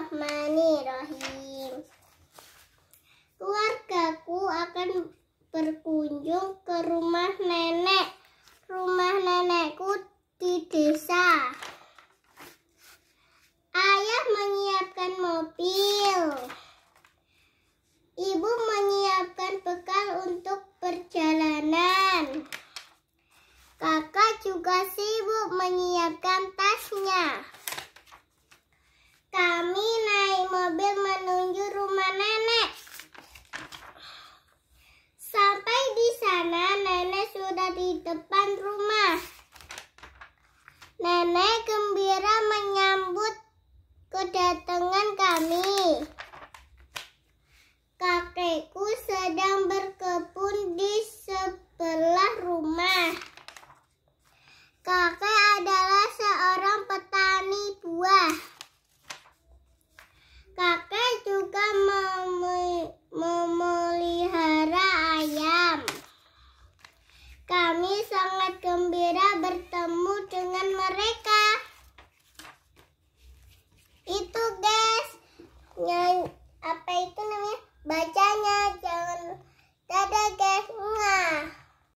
Bismillahirrahmanirrahim. Keluargaku akan berkunjung ke rumah nenek. Rumah nenekku di desa. Ayah menyiapkan mobil. Ibu menyiapkan bekal untuk perjalanan. Kakak juga sibuk menyiapkan depan rumah. Nenek gembira menyambut kedatangan kami. Kakekku sedang berkebun di sebelah rumah. Kakek sangat gembira bertemu dengan mereka. Itu guys, nyanyi apa itu namanya bacanya jangan dadah guys. Hmm.